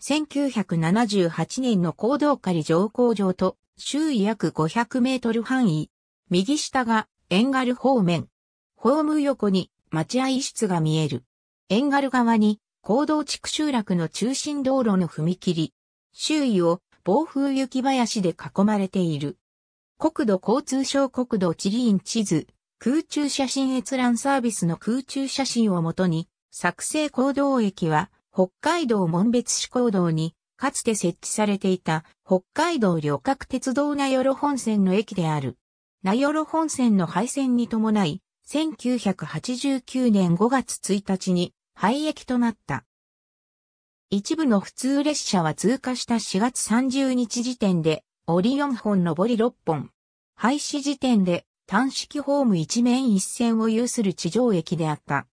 1978年の行動狩上皇場と周囲約500メートル範囲。右下が円軽方面。ホーム横に待合室が見える。円軽側に行動地区集落の中心道路の踏切。周囲を暴風雪林で囲まれている。国土交通省国土地理院地図、空中写真閲覧サービスの空中写真をもとに、作成行動駅は、北海道門別市行動に、かつて設置されていた北海道旅客鉄道名寄本線の駅である。名寄本線の廃線に伴い、1989年5月1日に廃駅となった。一部の普通列車は通過した4月30日時点で、折4本上り6本。廃止時点で単式ホーム一面一線を有する地上駅であった。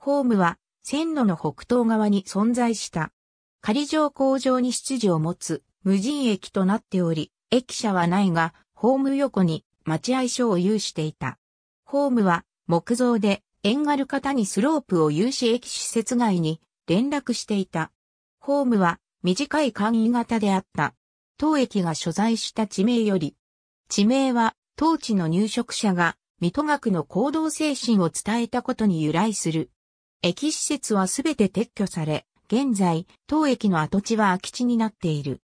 ホームは線路の北東側に存在した。仮上工場に出自を持つ無人駅となっており、駅舎はないが、ホーム横に待合所を有していた。ホームは木造で縁がる方にスロープを有し駅施設外に連絡していた。ホームは短い簡易型であった。当駅が所在した地名より、地名は当地の入植者が水戸学の行動精神を伝えたことに由来する。駅施設はすべて撤去され、現在、当駅の跡地は空き地になっている。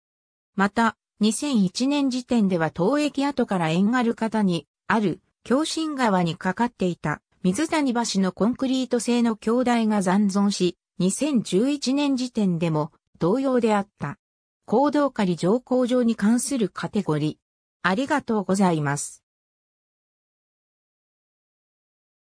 また、2001年時点では当駅跡から縁ある方に、ある、京新川にかかっていた、水谷橋のコンクリート製の橋台が残存し、2011年時点でも同様であった。行動狩り乗降場に関するカテゴリー。ありがとうございます。